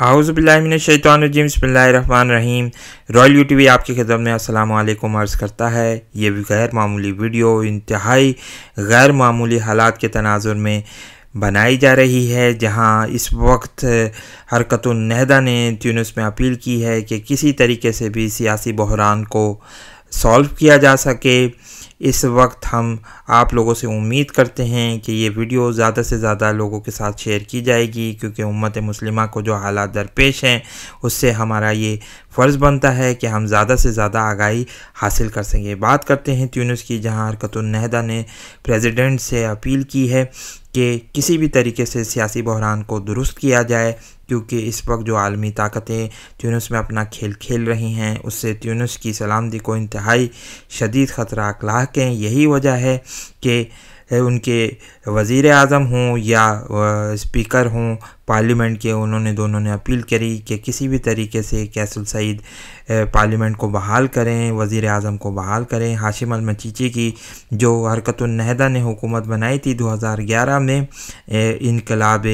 रहीम royal U T V आपकी खिदमत में असलम अर्ज़ करता है ये भी गैर मामूली वीडियो इंतहाई गैर मामूली हालात के तनाजर में बनाई जा रही है जहां इस वक्त हरकत नहदा ने ट्यूनस में अपील की है कि किसी तरीके से भी सियासी बहरान को सॉल्व किया जा सके इस वक्त हम आप लोगों से उम्मीद करते हैं कि ये वीडियो ज़्यादा से ज़्यादा लोगों के साथ शेयर की जाएगी क्योंकि उम्मत मुस्लिम को जो हालात दरपेश हैं उससे हमारा ये फ़र्ज़ बनता है कि हम ज़्यादा से ज़्यादा आगाही हासिल कर सकें बात करते हैं ट्यूनस की जहाँ हरकतुलनहदा ने प्रेसिडेंट से अपील की है कि किसी भी तरीके से सियासी बहरान को दुरुस्त किया जाए क्योंकि इस वक्त जो आलमी ताकतें ट्यूनस में अपना खेल खेल रही हैं उससे ट्यूनस की सलामती को इंतहाई शदीद ख़तरा अखलाक हैं यही वजह है कि उनके वज़ी अजम हों या स्पीकर हों पार्लियामेंट के उन्होंने दोनों ने अपील करी कि किसी भी तरीके से कैसल सईद पार्लियामेंट को बहाल करें वज़ी अजम को बहाल करें हाशिम अल मचीची की जो हरकत नहदा ने हुकूमत बनाई थी 2011 में इनकलाब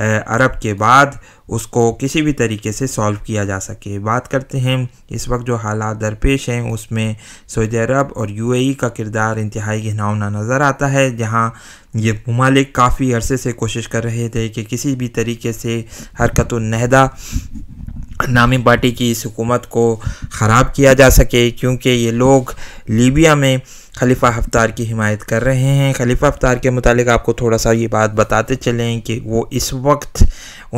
अरब के बाद उसको किसी भी तरीके से सॉल्व किया जा सके बात करते हैं इस वक्त जो हालात दरपेश हैं उसमें सऊदी अरब और यूएई का किरदार इंतहाई घिनावना नज़र आता है जहां ये ममालिक काफ़ी अरसे से कोशिश कर रहे थे कि किसी भी तरीके से हरकत नहदा नामी पार्टी की इस हुकूमत को ख़राब किया जा सके क्योंकि ये लोग लीबिया में खलीफा हफ्तार की हिमायत कर रहे हैं खलीफा हफ्तार के मुतालिक आपको थोड़ा सा ये बात बताते चलें कि वो इस वक्त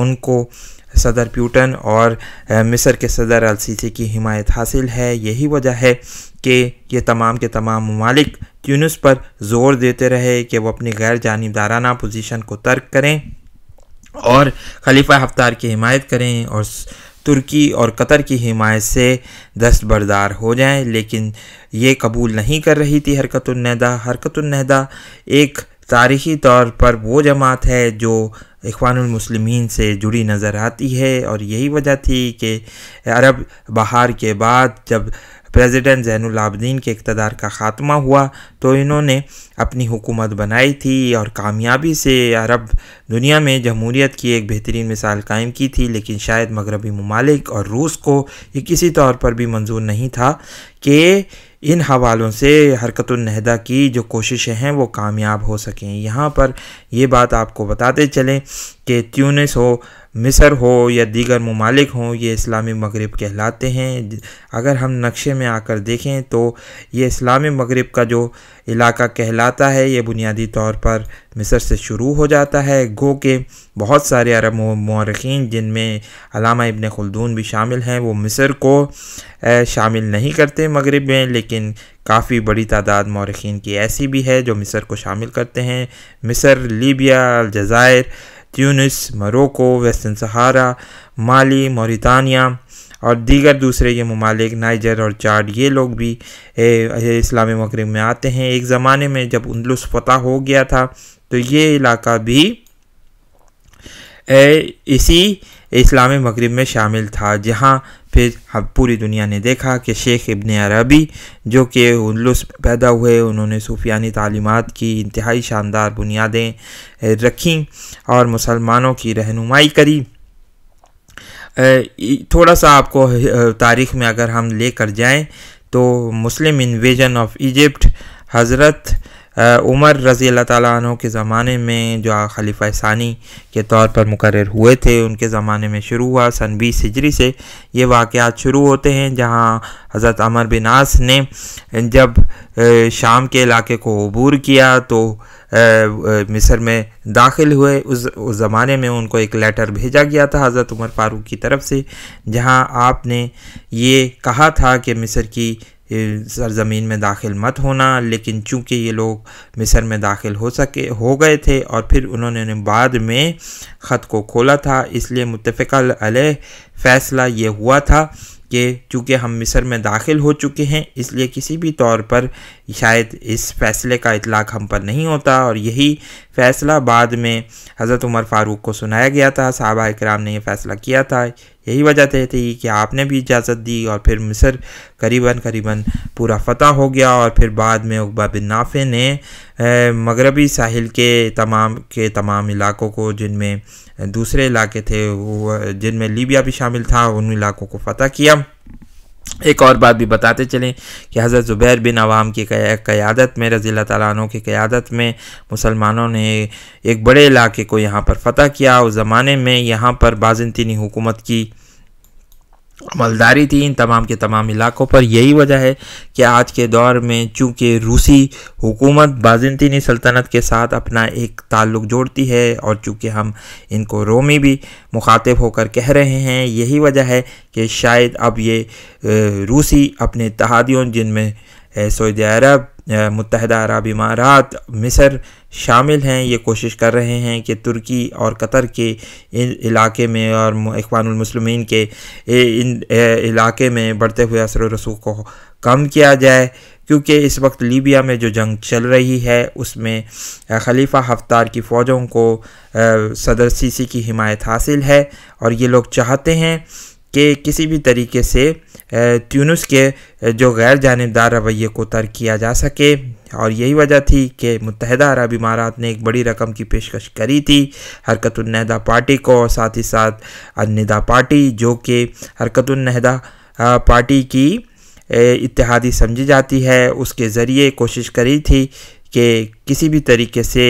उनको सदर प्यूटन और मिस्र के सदर अलसीसी की हिमायत हासिल है यही वजह है कि ये तमाम के तमाम ममालिक ट्यूनिस पर जोर देते रहे कि वो अपनी गैर जानबदाराना पोजीशन को तर्क करें और खलीफा हफ्तार की हिमायत करें और तुर्की और कतर की हिमायत से दस्तबरदार हो जाएं लेकिन ये कबूल नहीं कर रही थी हरकत हरकतुलनहदा एक तारीखी तौर पर वो जमात है जो इखवानमसलमिन से जुड़ी नज़र आती है और यही वजह थी कि अरब बहार के बाद जब प्रेसिडेंट जैनुल आबदीन के इकतदार का ख़ात्मा हुआ तो इन्होंने अपनी हुकूमत बनाई थी और कामयाबी से अरब दुनिया में जमहूरीत की एक बेहतरीन मिसाल कायम की थी लेकिन शायद मगरबी ममालिक और रूस को ये किसी तौर पर भी मंजूर नहीं था कि इन हवालों से नहदा की जो कोशिशें हैं वो कामयाब हो सकें यहाँ पर ये बात आपको बताते चलें कि त्यूनिस हो मिस्र हो या दीगर ममालिक हों ये इस्लामी मगरब कहलाते हैं अगर हम नक्शे में आकर देखें तो ये इस्लामी मगरब का जो इलाका कहलाता है ये बुनियादी तौर पर मिस्र से शुरू हो जाता है गो के बहुत सारे अरब मौरखीन जिनमें अलामा इबन खुलदून भी शामिल हैं वो मिस्र को शामिल नहीं करते मगरब में लेकिन काफ़ी बड़ी तादाद मौरखीन की ऐसी भी है जो मिस्र को शामिल करते हैं मिस्र लीबिया अलजायर ट्यूनिस मरोको वेस्टर्न सहारा माली मोरितानिया और दीगर दूसरे ये ममालिक नाइजर और चाड ये लोग भी इस्लामी मगरब में आते हैं एक ज़माने में जब उन्दलुस फतह हो गया था तो ये इलाका भी ए, इसी इस्लामी मगरब में शामिल था जहाँ फिर अब पूरी दुनिया ने देखा कि शेख इबन अरबी जो कि उल्लुस पैदा हुए उन्होंने सूफियानी तालीमत की इंतहाई शानदार बुनियादें रखीं और मुसलमानों की रहनुमाई करी थोड़ा सा आपको तारीख़ में अगर हम लेकर जाएं तो मुस्लिम इन्वेजन ऑफ इजिप्ट हज़रत उमर रज़ी अल्लाह तु के ज़माने में जो खलीफा सानी के तौर पर मुकर हुए थे उनके ज़माने में शुरू हुआ सन बीस हिजरी से ये वाक़ात शुरू होते हैं जहाँ हज़रत अमर बिनास ने जब शाम के इलाके को अबूर किया तो मिस्र में दाखिल हुए उस, उस ज़माने में उनको एक लेटर भेजा गया था हज़रत उमर फ़ारूक की तरफ से जहाँ आपने ये कहा था कि मिस्र की सरज़मीन में दाखिल मत होना लेकिन चूंकि ये लोग मिस्र में दाखिल हो सके हो गए थे और फिर उन्होंने बाद में ख़त को खोला था इसलिए मुतफ़ा फ़ैसला ये हुआ था कि चूँकि हम मिस्र में दाखिल हो चुके हैं इसलिए किसी भी तौर पर शायद इस फ़ैसले का इतलाक़ हम पर नहीं होता और यही फ़ैसला बाद में हज़रत उमर फ़ारूक को सुनाया गया था साहबा कराम ने यह फ़ैसला किया था यही वजह तय थी कि आपने भी इजाज़त दी और फिर मिस्र करीबन करीबन पूरा फतह हो गया और फिर बाद में उकबा बिन नाफे ने मगरबी साहिल के तमाम के तमाम इलाकों को जिनमें दूसरे इलाके थे वो जिनमें लीबिया भी शामिल था उन इलाकों को फतह किया एक और बात भी बताते चलें कि हज़रत ज़ुबैर बिन अवाम की क़्यादत में रज़ी तु की क़्यादत में मुसलमानों ने एक बड़े इलाके को यहाँ पर फ़तह किया उस ज़माने में यहाँ पर बाज़नतीनी हुकूमत की मलदारी थी इन तमाम के तमाम इलाकों पर यही वजह है कि आज के दौर में चूंकि रूसी हुकूमत बाज़ंतीनी सल्तनत के साथ अपना एक ताल्लुक़ जोड़ती है और चूँकि हम इनको रोमी भी मुखातिब होकर कह रहे हैं यही वजह है कि शायद अब ये रूसी अपने तहादियों जिनमें सऊदी अरब मुतहदा अरब इमारात मिस्र शामिल हैं ये कोशिश कर रहे हैं कि तुर्की और कतर के इन इलाके में और अखबानमसलम के इन इलाके में बढ़ते हुए असर रसूख को कम किया जाए क्योंकि इस वक्त लीबिया में जो जंग चल रही है उसमें खलीफा हफ्तार की फ़ौजों को सदर सीसी की हिमायत हासिल है और ये लोग चाहते हैं कि किसी भी तरीके से ट्यूनस के जो गैर जानबदार रवैये को तर्क किया जा सके और यही वजह थी कि मुतहदा अरब इमारात ने एक बड़ी रकम की पेशकश करी थी हरकतुलनहदा पार्टी को और साथ ही साथ अनदा पार्टी जो कि हरकतुलनहदा पार्टी की इतिहादी समझी जाती है उसके ज़रिए कोशिश करी थी कि किसी भी तरीके से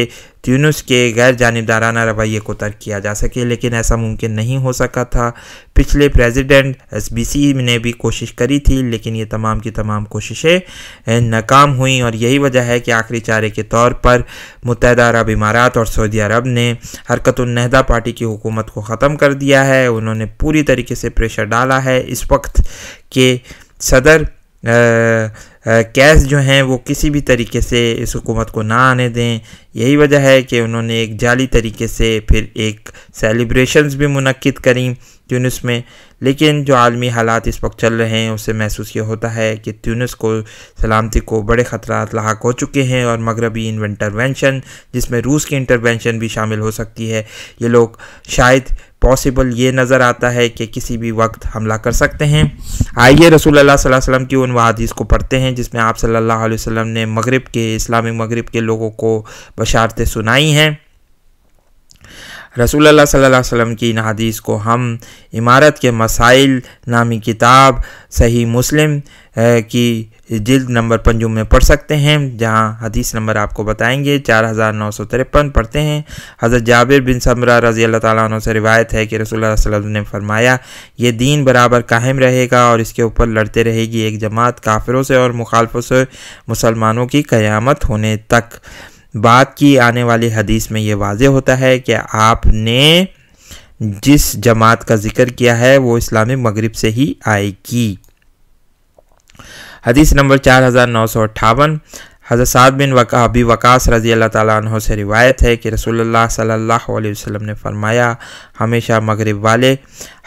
ट्यूनिस के गैर जानबदाराना रवैये को तर्क किया जा सके लेकिन ऐसा मुमकिन नहीं हो सका था पिछले प्रेसिडेंट एसबीसी ने भी कोशिश करी थी लेकिन ये तमाम की तमाम कोशिशें नाकाम हुई और यही वजह है कि आखिरी चारे के तौर पर मुतहद अरब इमारात और सऊदी अरब ने नहदा पार्टी की हुकूमत को ख़त्म कर दिया है उन्होंने पूरी तरीके से प्रेशर डाला है इस वक्त के सदर कैश जो हैं वो किसी भी तरीके से इस हुकूमत को ना आने दें यही वजह है कि उन्होंने एक जाली तरीके से फिर एक सेलिब्रेशंस भी मनक़द करी ट्यूनस में लेकिन जो आलमी हालात इस वक्त चल रहे हैं उससे महसूस ये होता है कि ट्यूनस को सलामती को बड़े ख़तरा लाक हो चुके हैं और मगरबी इंटरवेंशन जिसमें रूस की इंटरवेंशन भी शामिल हो सकती है ये लोग शायद पॉसिबल ये नज़र आता है कि किसी भी वक्त हमला कर सकते हैं आइए रसूल अल्लाह वसल्लम की उन वहादीस को पढ़ते हैं जिसमें आप सल्लल्लाहु अलैहि वसल्लम ने मगरिब के इस्लामिक मगरिब के लोगों को बशारतें सुनाई हैं रसूल सल्लम की इन हदीस को हम इमारत के मसाइल नामी किताब सही मुस्लिम की जिल्द नंबर पंजुम में पढ़ सकते हैं जहाँ हदीस नंबर आपको बताएंगे चार हज़ार नौ सौ तिरपन पढ़ते हैं हज़रत जाबिर बिन समरा रज़ी अल्लाह ताली से रिवायत है कि रसूल वसल्लम ने फरमाया ये दीन बराबर कायम रहेगा और इसके ऊपर लड़ते रहेगी एक जमात काफिरों से और मुखालफों से मुसलमानों की क़यामत होने तक बात की आने वाली हदीस में ये वाज होता है कि आपने जिस जमात का जिक्र किया है वो इस्लामी मगरब से ही आएगी हदीस नंबर चार हज़ार नौ सौ अट्ठावन हज़रत साद बिन वका अबी वकास रज़ी अल्लाह ताली से रिवायत है कि रसोल्ला सल्ला वसम ने फ़रमाया हमेशा मगरब वाले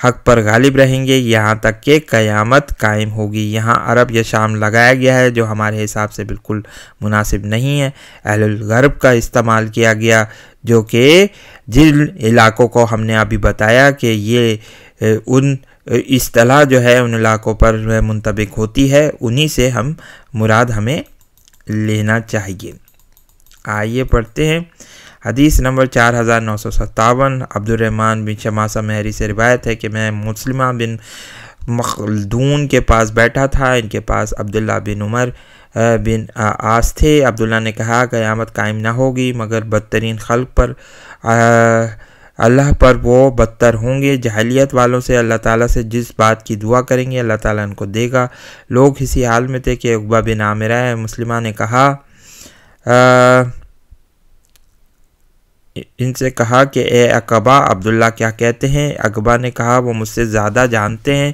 हक पर गालिब रहेंगे यहाँ तक कि क़यामत कायम होगी यहाँ अरब या शाम लगाया गया है जो हमारे हिसाब से बिल्कुल मुनासिब नहीं है अहलगरब का इस्तेमाल किया गया जो कि जिन इलाकों को हमने अभी बताया कि ये उन इस जो है उन इलाकों पर मुंतबिक होती है उन्हीं से हम मुराद हमें लेना चाहिए आइए पढ़ते हैं हदीस नंबर चार हज़ार नौ सौ सत्तावन अब्दुलरहमान बिन शमासा महरी से रिवायत है कि मैं मुसलमा बिन मखलदून के पास बैठा था इनके पास अब्दुल्ला बिन उमर बिन आस थे अब्दुल्ला ने कहा क़यामत कायम ना होगी मगर बदतरीन खल पर आ, अल्लाह पर वो बदतर होंगे जहलीत वालों से अल्लाह ताला से जिस बात की दुआ करेंगे अल्लाह ताला उनको देगा लोग इसी हाल में थे कि अकबा बिन आमिर मुसलिमा ने कहा आ, इनसे कहा कि ए अकबा अब्दुल्ला क्या कहते हैं अकबा ने कहा वो मुझसे ज़्यादा जानते हैं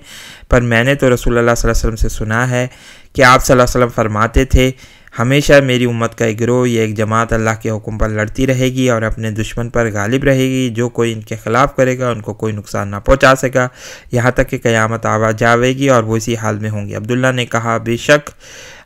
पर मैंने तो रसूल अल्लाह वसल्लम से सुना है कि आप सल्लल्लाहु अलैहि वसल्लम फरमाते थे हमेशा मेरी उम्मत का एक ग्रोह यह एक जमात अल्लाह के हुक्म पर लड़ती रहेगी और अपने दुश्मन पर गालिब रहेगी जो कोई इनके ख़िलाफ़ करेगा उनको कोई नुकसान ना पहुंचा सका यहाँ तक कि क़यामत आवाज जावेगी और वो इसी हाल में होंगी अब्दुल्ला ने कहा बेशक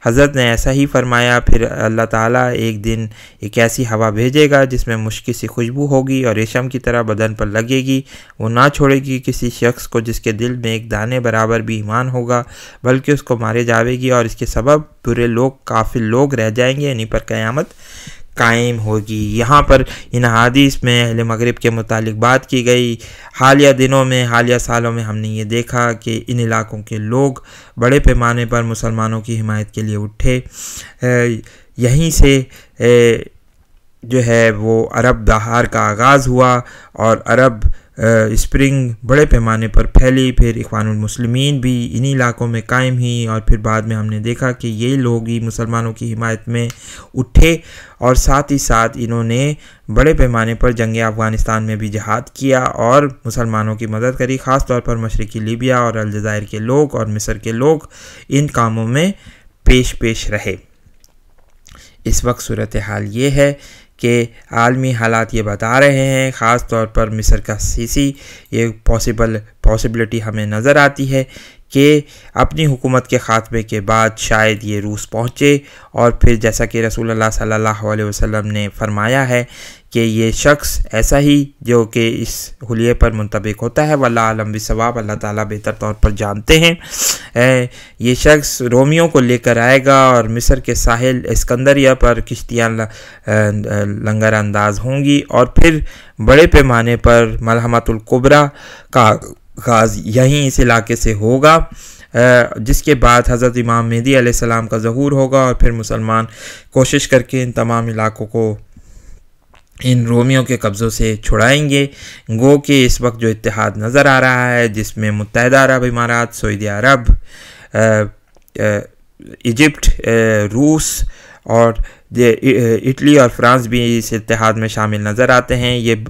हज़रत ने ऐसा ही फरमाया फिर अल्लाह ताला एक दिन एक ऐसी हवा भेजेगा जिसमें मुश्किल सी खुशबू होगी और रेशम की तरह बदन पर लगेगी वो ना छोड़ेगी किसी शख्स को जिसके दिल में एक दाने बराबर भी ईमान होगा बल्कि उसको मारे जाएगी और इसके सबब बुरे लोग काफिल लोग रह जाएंगे यानी पर क़यामत कायम होगी यहाँ पर इन हादिस में अहल मगरब के मुतालिक बात की गई हालिया दिनों में हालिया सालों में हमने ये देखा कि इन इलाकों के लोग बड़े पैमाने पर मुसलमानों की हिमायत के लिए उठे यहीं से जो है वो अरब दहार का आगाज़ हुआ और अरब स्प्रिंग बड़े पैमाने पर फैली फिर इकवान मुसलमिन भी इन्हीं इलाकों में कायम हुई और फिर बाद में हमने देखा कि ये लोग ही मुसलमानों की हिमायत में उठे और साथ ही साथ इन्होंने बड़े पैमाने पर जंग अफ़गानिस्तान में भी जहाद किया और मुसलमानों की मदद करी ख़ास तौर पर मशरक़ी लीबिया और अलजायर के लोग और मिस्र के लोग इन कामों में पेश पेश रहे इस वक्त सूरत हाल ये है के आलमी हालात ये बता रहे हैं ख़ास तौर पर मिस्र का सीसी ये पॉसिबल पॉसिबिलिटी हमें नज़र आती है कि अपनी हुकूमत के ख़ात्मे के बाद शायद ये रूस पहुँचे और फिर जैसा कि रसूल सल्लल्लाहु अलैहि वसल्लम ने फरमाया है कि ये शख्स ऐसा ही जो कि इस हुलिये पर मुंतबिक होता है वल्ला आलम सवाब अल्लाह ताला बेहतर तौर पर जानते हैं ये शख्स रोमियों को लेकर आएगा और मिस्र के साहिल इस्कंदरिया पर किश्तियाँ लंगर अंदाज होंगी और फिर बड़े पैमाने पर मलहमतुल्कुबरा का आगाज़ यहीं इस इलाके से होगा जिसके बाद हज़रत इमाम मेहदी आसमाम का जहूर होगा और फिर मुसलमान कोशिश करके इन तमाम इलाकों को इन रोमियों के कब्ज़ों से छुड़ाएंगे गो के इस वक्त जो इतिहाद नज़र आ रहा है जिसमें मुतहद अरब इमारात सऊदी अरब इजप्ट रूस और इटली और फ्रांस भी इस इतिहाद में शामिल नज़र आते हैं ये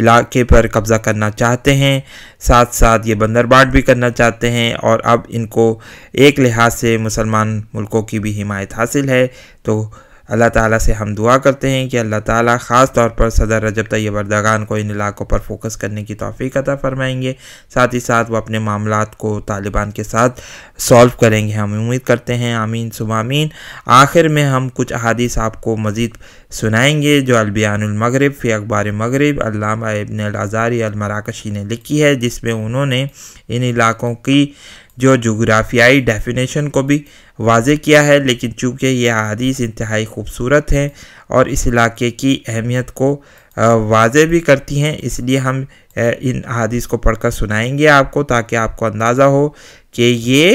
इलाके पर कब्ज़ा करना चाहते हैं साथ साथ ये बंदरबाट भी करना चाहते हैं और अब इनको एक लिहाज से मुसलमान मुल्कों की भी हिमायत हासिल है तो अल्लाह ताला से हम दुआ करते हैं कि अल्लाह ताला ख़ास तौर पर सदर रजब तैयब अरदगान को इन इलाकों पर फोकस करने की तोफ़ी अदा फरमाएंगे साथ ही साथ वो अपने मामला को तालिबान के साथ सॉल्व करेंगे हम उम्मीद करते हैं आमीन सुमामीन आखिर में हम कुछ अहादीस आपको मज़ीद सुनाएंगे जो अलबियानमगरब फ़ी अखबार मगरब अलामा इबन अज़ारी अलमराकशी ने लिखी है जिसमें उन्होंने इन इलाकों की जो जोग्राफियाई डेफिनेशन को भी वाज किया है लेकिन चूँकि ये अदीस इंतहाई ख़ूबसूरत हैं और इस इलाके की अहमियत को वाजे भी करती हैं इसलिए हम इन अदीस को पढ़कर सुनाएंगे आपको ताकि आपको अंदाज़ा हो कि ये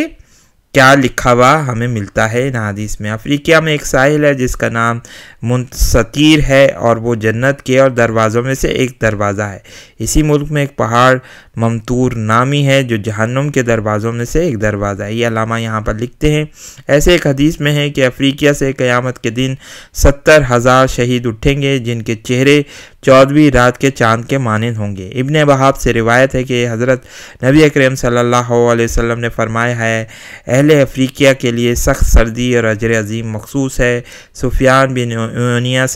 क्या लिखा हुआ हमें मिलता है इन हदीस में अफ्रीका में एक साहिल है जिसका नाम मुंसक़ीर है और वो जन्नत के और दरवाज़ों में से एक दरवाज़ा है इसी मुल्क में एक पहाड़ ममतूर नामी है जो जहन्नुम के दरवाज़ों में से एक दरवाज़ा है ये अलामा यहाँ पर लिखते हैं ऐसे एक हदीस में है कि अफ्रीका से क़यामत के दिन सत्तर हज़ार शहीद उठेंगे जिनके चेहरे चौदहवीं रात के चांद के मानंद होंगे इबन बहाब से रिवायत है कि हज़रत नबी करीम सल्लल्लाहु अलैहि वसल्लम ने फरमाया है अहल अफ्रीकिया के लिए सख्त सर्दी और अजर अजीम मखसूस है सुफियान बिन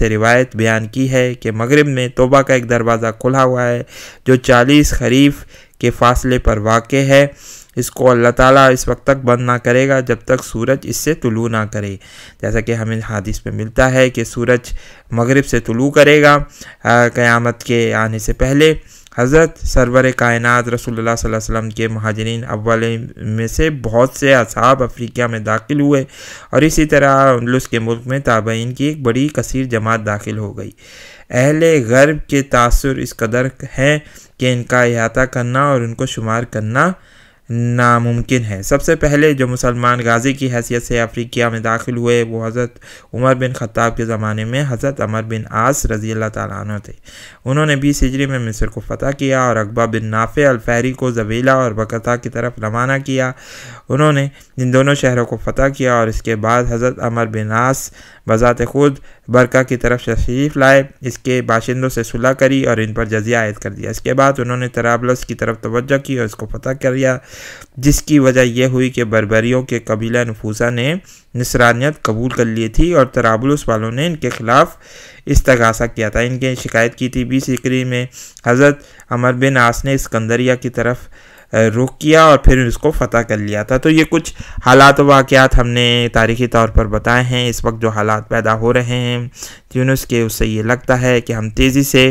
से रिवायत बयान की है कि मगरब में तोबा का एक दरवाज़ा खुला हुआ है जो चालीस खरीफ के फासले पर वाक़ है इसको अल्लाह ताला इस वक्त तक बंद ना करेगा जब तक सूरज इससे तुलू ना करे जैसा कि हमें हादिस में मिलता है कि सूरज मगरिब से तुलू करेगा क़यामत के आने से पहले हज़रत सरवर कायनत रसोल्ला वसल्लम के महाजरीन अव्वल में से बहुत से असाब अफ्रीका में दाखिल हुए और इसी तरह उनलुस के मुल्क में ताबइन की एक बड़ी कसीर जमात दाखिल हो गई अहल गर्ब के तासर इस कदर हैं कि इनका अहाता करना और उनको शुमार करना नामुमकिन है सबसे पहले जो मुसलमान गाजी की हैसियत से अफ्रीकिया में दाखिल हुए वो हज़रत उमर बिन ख़ताब के ज़माने में हज़रत अमर बिन आस रजी अल्लाह ताली थे उन्होंने बीस हिजरी में मिस्र को फ़तह किया और अकबा बिन नाफ़े अलफहरी को जवीला और बकता की तरफ रवाना किया उन्होंने इन दोनों शहरों को फ़तह किया और इसके बाद हज़रत अमर बिन आस बज़ात खुद बरका की तरफ तशरीफ़ लाए इसके बाशिंदों से सुलह करी और इन पर जजिया आयद कर दिया इसके बाद उन्होंने तराबलस की तरफ तोज्जो की और इसको फतह कर लिया जिसकी वजह यह हुई कि बरबरीों के कबीला नफूसा ने नसरानियत कबूल कर ली थी और तराबलस वालों ने इनके ख़िलाफ़ इस्तगासा किया था इनके शिकायत की थी बीस इक्री में हज़रत अमर बिन आस ने इसकंदरिया की तरफ रुक किया और फिर उसको फ़तह कर लिया था तो ये कुछ हालात वाक़ात हमने तारीख़ी तौर पर बताए हैं इस वक्त जो हालात पैदा हो रहे हैं यूनुस के उससे ये लगता है कि हम तेज़ी से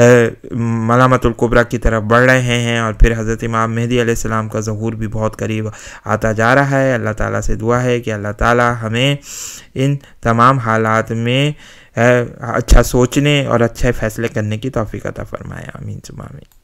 मलामतुल्कुबरा की तरफ बढ़ रहे हैं और फिर हज़रत इमाम मेहदी आसमाम का जहूर भी बहुत करीब आता जा रहा है अल्लाह ताला से दुआ है कि अल्लाह ताला हमें इन तमाम हालात में अच्छा सोचने और अच्छे फ़ैसले करने की तोफ़ी अता फ़रमाया अमीन सुमामीन